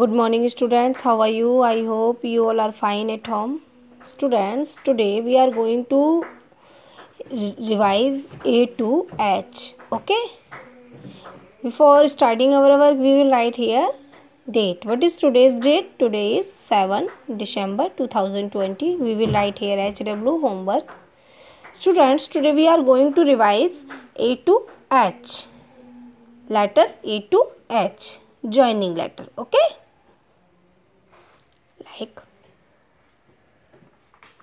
good morning students how are you i hope you all are fine at home students today we are going to re revise a to h okay before starting our work we will write here date what is today's date today is 7 december 2020 we will write here hw homework students today we are going to revise a to h letter a to h joining letter okay like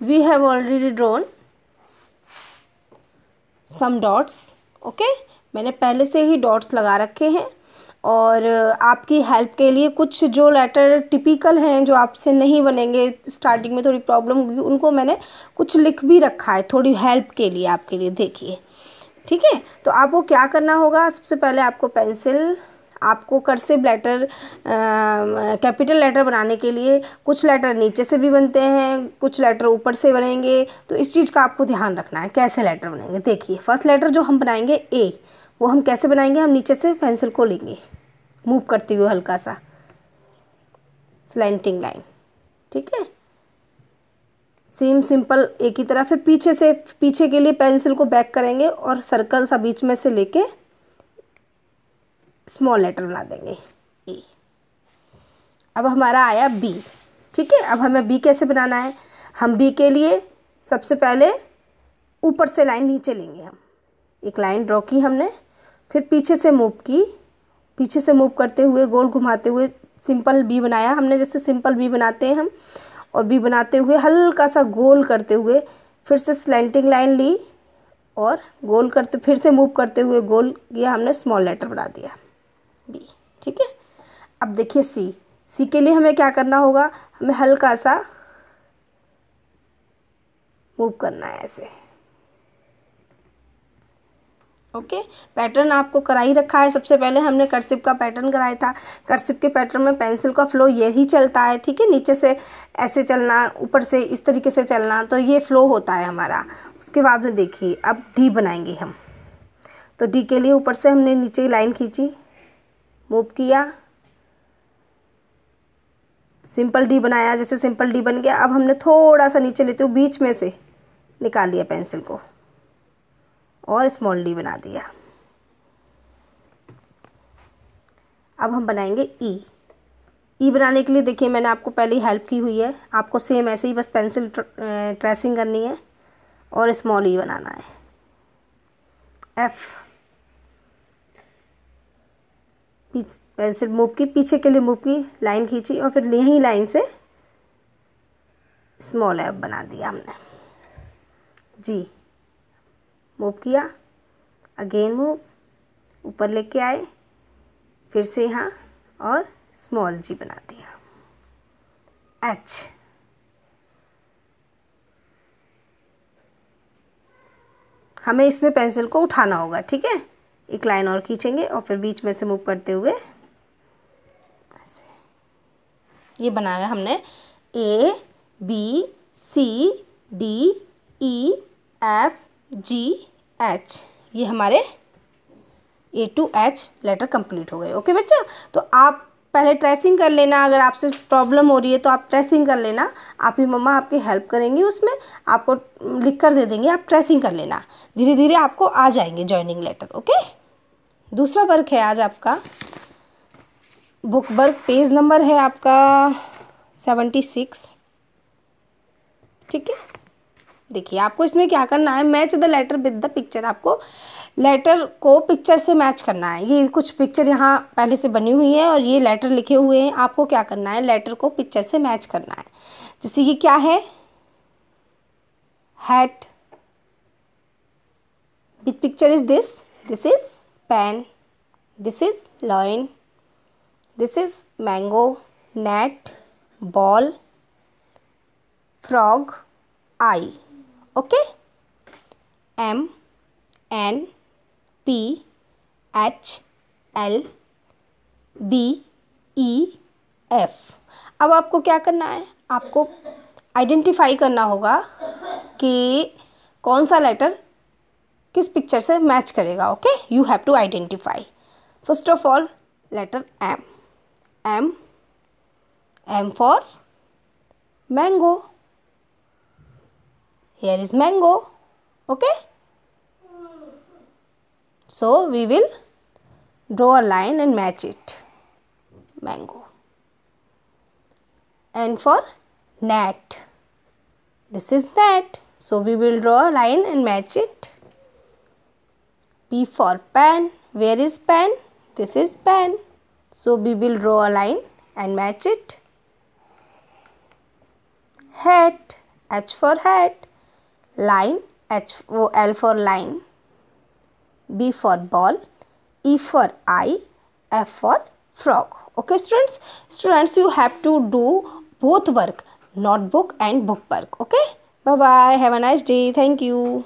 we have already drawn some dots okay मैंने पहले से ही dots लगा रखे हैं और आपकी help के लिए कुछ जो लेटर टिपिकल हैं जो आपसे नहीं बनेंगे स्टार्टिंग में थोड़ी प्रॉब्लम होगी उनको मैंने कुछ लिख भी रखा है थोड़ी हेल्प के लिए आपके लिए देखिए ठीक है तो आपको क्या करना होगा सबसे पहले आपको पेंसिल आपको कर्सिव लेटर कैपिटल लेटर बनाने के लिए कुछ लेटर नीचे से भी बनते हैं कुछ लेटर ऊपर से बनेंगे तो इस चीज़ का आपको ध्यान रखना है कैसे लेटर बनेंगे देखिए फर्स्ट लेटर जो हम बनाएंगे ए वो हम कैसे बनाएंगे हम नीचे से पेंसिल को लेंगे मूव करते हुए हल्का सा स्लैंटिंग लाइन ठीक है सेम सिंपल एक ही तरह फिर पीछे से पीछे के लिए पेंसिल को बैक करेंगे और सर्कल सा बीच में से लेके स्मॉल लेटर बना देंगे ए अब हमारा आया बी ठीक है अब हमें बी कैसे बनाना है हम बी के लिए सबसे पहले ऊपर से लाइन नीचे लेंगे हम एक लाइन ड्रॉ की हमने फिर पीछे से मूव की पीछे से मूव करते हुए गोल घुमाते हुए सिंपल बी बनाया हमने जैसे सिंपल बी बनाते हैं हम और बी बनाते हुए हल्का सा गोल करते हुए फिर से स्लेंटिंग लाइन ली और गोल करते फिर से मूव करते हुए गोल किया हमने स्मॉल लेटर बना दिया बी ठीक है अब देखिए सी सी के लिए हमें क्या करना होगा हमें हल्का सा मूव करना है ऐसे ओके okay? पैटर्न आपको करा ही रखा है सबसे पहले हमने करसिप का पैटर्न कराया था करसिप के पैटर्न में पेंसिल का फ्लो यही चलता है ठीक है नीचे से ऐसे चलना ऊपर से इस तरीके से चलना तो ये फ्लो होता है हमारा उसके बाद में देखिए अब डी बनाएंगे हम तो डी के लिए ऊपर से हमने नीचे लाइन खींची मूव किया सिंपल डी बनाया जैसे सिंपल डी बन गया अब हमने थोड़ा सा नीचे लेते हुए बीच में से निकाल लिया पेंसिल को और स्मॉल डी बना दिया अब हम बनाएंगे ई e। ई e बनाने के लिए देखिए मैंने आपको पहले हेल्प की हुई है आपको सेम ऐसे ही बस पेंसिल ट्रेसिंग करनी है और स्मॉल ई e बनाना है एफ़ पेंसिल मूव की पीछे के लिए मूव की लाइन खींची और फिर यही लाइन से स्मॉल ऐप बना दिया हमने जी मूव किया अगेन मूव ऊपर लेके आए फिर से यहाँ और स्मॉल जी बना दिया एच हमें इसमें पेंसिल को उठाना होगा ठीक है एक लाइन और खींचेंगे और फिर बीच में से मूव करते हुए ऐसे ये बनाया हमने A B C D E F G H ये हमारे A to H letter complete हो गए ओके बच्चा तो आप पहले ट्रेसिंग कर लेना अगर आपसे प्रॉब्लम हो रही है तो आप ट्रेसिंग कर लेना आपकी मम्मा आपकी हेल्प करेंगी उसमें आपको लिख कर दे देंगे आप ट्रेसिंग कर लेना धीरे धीरे आपको आ जाएंगे ज्वाइनिंग लेटर ओके दूसरा वर्क है आज आपका बुक वर्क पेज नंबर है आपका सेवेंटी सिक्स ठीक है देखिए आपको इसमें क्या करना है match the letter with the picture आपको लेटर को पिक्चर से मैच करना है ये कुछ पिक्चर यहाँ पहले से बनी हुई है और ये लेटर लिखे हुए हैं आपको क्या करना है लेटर को पिक्चर से मैच करना है जैसे ये क्या है hat which picture is this this is pen this is lion this is mango net ball frog eye okay M N P H L B E F अब आपको क्या करना है आपको आइडेंटिफाई करना होगा कि कौन सा लेटर किस पिक्चर से मैच करेगा okay you have to identify first of all letter M M M for mango Here is mango. Okay? So we will draw a line and match it. Mango. And for net. This is net. So we will draw a line and match it. P for pan. Where is pan? This is pan. So we will draw a line and match it. Hat. H for hat line H o, L for line B for ball E for eye F for frog okay students students you have to do both work notebook and book work okay bye bye have a nice day thank you